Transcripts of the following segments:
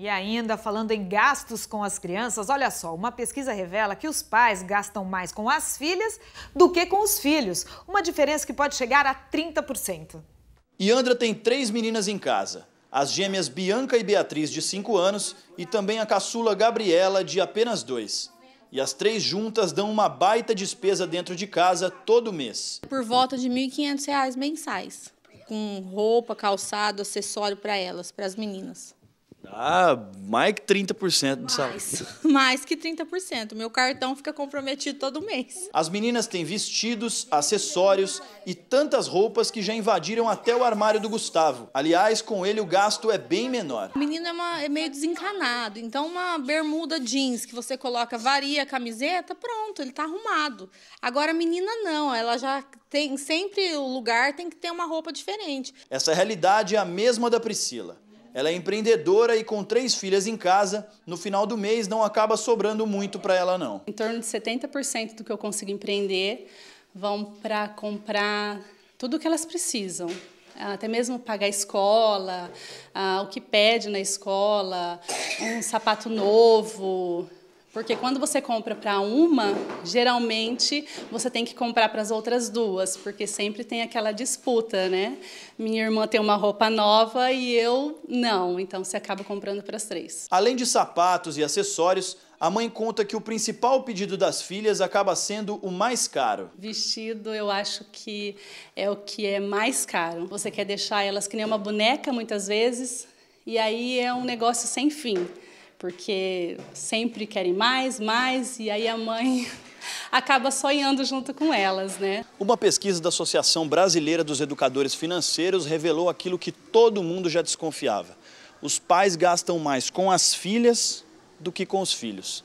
E ainda falando em gastos com as crianças, olha só, uma pesquisa revela que os pais gastam mais com as filhas do que com os filhos, uma diferença que pode chegar a 30%. Iandra tem três meninas em casa, as gêmeas Bianca e Beatriz, de 5 anos, e também a caçula Gabriela, de apenas 2. E as três juntas dão uma baita despesa dentro de casa todo mês. Por volta de R$ 1.500 mensais, com roupa, calçado, acessório para elas, para as meninas. Ah, mais que 30% do mais, salário. Mais que 30%. Meu cartão fica comprometido todo mês. As meninas têm vestidos, acessórios e tantas roupas que já invadiram até o armário do Gustavo. Aliás, com ele o gasto é bem menor. O menino é, uma, é meio desencanado, então uma bermuda jeans que você coloca, varia a camiseta, pronto, ele tá arrumado. Agora a menina não, ela já tem sempre o lugar tem que ter uma roupa diferente. Essa realidade é a mesma da Priscila. Ela é empreendedora e com três filhas em casa, no final do mês não acaba sobrando muito para ela não. Em torno de 70% do que eu consigo empreender vão para comprar tudo o que elas precisam. Até mesmo pagar a escola, ah, o que pede na escola, um sapato novo, porque quando você compra para uma, geralmente você tem que comprar para as outras duas, porque sempre tem aquela disputa, né? Minha irmã tem uma roupa nova e eu não, então você acaba comprando para as três. Além de sapatos e acessórios, a mãe conta que o principal pedido das filhas acaba sendo o mais caro. Vestido, eu acho que é o que é mais caro. Você quer deixar elas que nem uma boneca muitas vezes, e aí é um negócio sem fim porque sempre querem mais, mais, e aí a mãe acaba sonhando junto com elas, né? Uma pesquisa da Associação Brasileira dos Educadores Financeiros revelou aquilo que todo mundo já desconfiava. Os pais gastam mais com as filhas do que com os filhos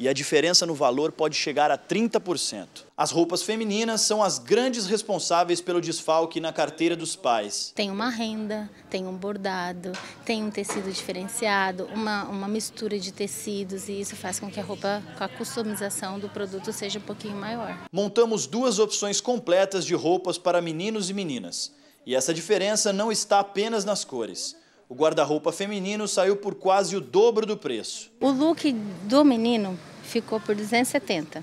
e a diferença no valor pode chegar a 30%. As roupas femininas são as grandes responsáveis pelo desfalque na carteira dos pais. Tem uma renda, tem um bordado, tem um tecido diferenciado, uma, uma mistura de tecidos e isso faz com que a roupa, com a customização do produto, seja um pouquinho maior. Montamos duas opções completas de roupas para meninos e meninas. E essa diferença não está apenas nas cores. O guarda-roupa feminino saiu por quase o dobro do preço. O look do menino ficou por 270.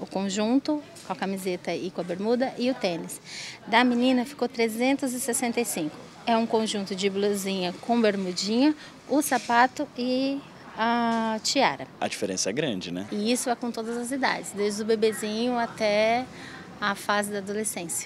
O conjunto com a camiseta e com a bermuda e o tênis. Da menina ficou 365. É um conjunto de blusinha com bermudinha, o sapato e a tiara. A diferença é grande, né? E isso é com todas as idades, desde o bebezinho até a fase da adolescência.